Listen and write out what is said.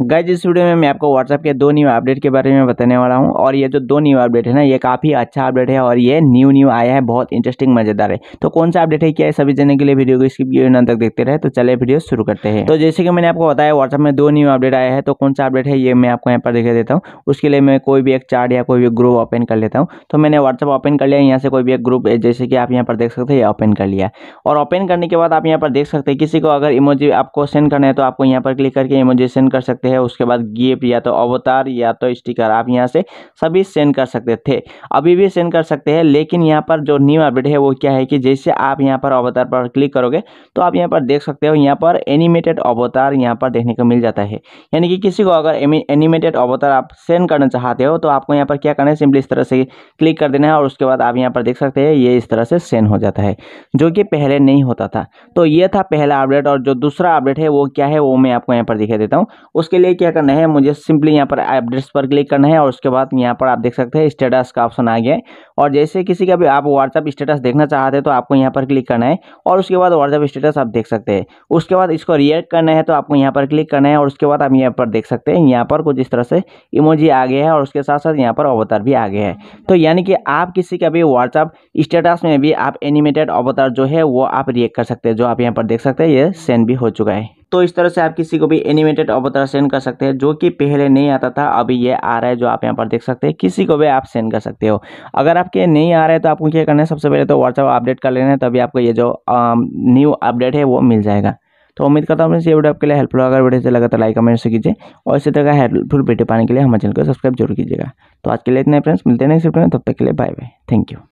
guys इस video में मैं आपको व्हाट्सएप के दो न्यू अपडेट के बारे में बताने वाला हूँ और ये जो दो न्यू अपडेट है ना ये काफ़ी अच्छा अपडेट है और ये न्यू न्यू आया है बहुत इंटरेस्टिंग मजेदार है तो कौन सा अपडेट है क्या है सभी जाने के लिए वीडियो को स्किप किए ना तक देखते रहे तो चले वीडियो शुरू करते हैं तो जैसे कि मैंने आपको बताया व्हाट्सएप में दो न्यू अपडेट आया है तो कौन सा अपडेट है ये मैं आपको यहाँ पर देख देता हूँ उसके लिए मैं कोई भी एक चार्ट या कोई भी ग्रुप ओपन कर लेता हूँ तो मैंने व्हाट्सअप ओपन कर लिया यहाँ से कोई भी एक ग्रुप जैसे कि आप यहाँ पर देख सकते हैं ओपन कर लिया और ओपन करने के बाद आप यहाँ पर देख सकते हैं किसी को अगर इमोजी आपको सेंड करना है तो आपको यहाँ पर क्लिक करके इमोजी सेंड कर सकते सकते हैं उसके बाद गिफ्ट या तो अवतार या तो स्टिकर आप यहाँ से सभी सेंड कर सकते थे अभी भी सेंड कर सकते हैं लेकिन यहाँ पर जो न्यू अपडेट है वो क्या है कि जैसे आप यहाँ पर अवतार पर क्लिक करोगे तो आप यहाँ पर देख सकते हो यहाँ पर एनिमेटेड अवतार यहाँ पर देखने को मिल जाता है यानी कि किसी को अगर एनिमेटेड अवतार आप सेंड करना चाहते हो तो आपको यहाँ पर क्या करना है सिंपली इस तरह से क्लिक कर देना है और उसके बाद आप यहाँ पर देख सकते हैं ये इस तरह से सेंड हो जाता है जो कि पहले नहीं होता था तो ये था पहला अपडेट और जो दूसरा अपडेट है वो क्या है वो मैं आपको यहाँ पर दिखा देता हूँ उसके उसके लिए क्या करना है मुझे सिंपली यहाँ पर अपडेट्स पर क्लिक करना है और उसके बाद यहाँ पर आप देख सकते हैं स्टेटस का ऑप्शन आ गया है और जैसे किसी का भी आप व्हाट्सअप स्टेटस देखना चाहते हैं तो आपको यहाँ पर क्लिक करना है और उसके बाद व्हाट्सअप स्टेटस आप देख सकते हैं उसके बाद इसको रिएक्ट करना है तो आपको यहाँ पर क्लिक करना है और उसके बाद आप यहाँ पर देख सकते हैं यहाँ पर कुछ इस तरह से इमोजी आ गया है और उसके साथ साथ यहाँ पर अवतार भी आ गया है तो यानी कि आप किसी का भी व्हाट्सअप स्टेटस में भी आप एनिमेटेड अवतार जो है वो आप रिएक्ट कर सकते हैं जो आप यहाँ पर देख सकते हैं ये सेंड भी हो चुका है तो इस तरह से आप किसी को भी एनिमेटेड अवतार सेंड कर सकते हैं जो कि पहले नहीं आता था अभी ये आ रहा है जो आप यहाँ पर देख सकते हैं किसी को भी आप सेंड कर सकते हो अगर आपके नहीं आ रहा है तो आपको क्या करना है सबसे पहले तो व्हाट्सअप अपडेट कर लेना है तभी आपको ये जो न्यू अपडेट है वो मिल जाएगा तो उम्मीद करता हूँ ये वीडियो आपके लिए हेल्पफुल अगर वीडियो से लगा तो लाइक कमेंट से कीजिए और इसी तरह का हेल्पफुल वीडियो पाने के लिए हमारे चैनल को सब्सक्राइब जरूर कीजिएगा तो आज के लिए इतने फ्रेंड्स मिलते हैं नेक्स्ट वीडियो में तब तक के लिए बाय बाय थैंक यू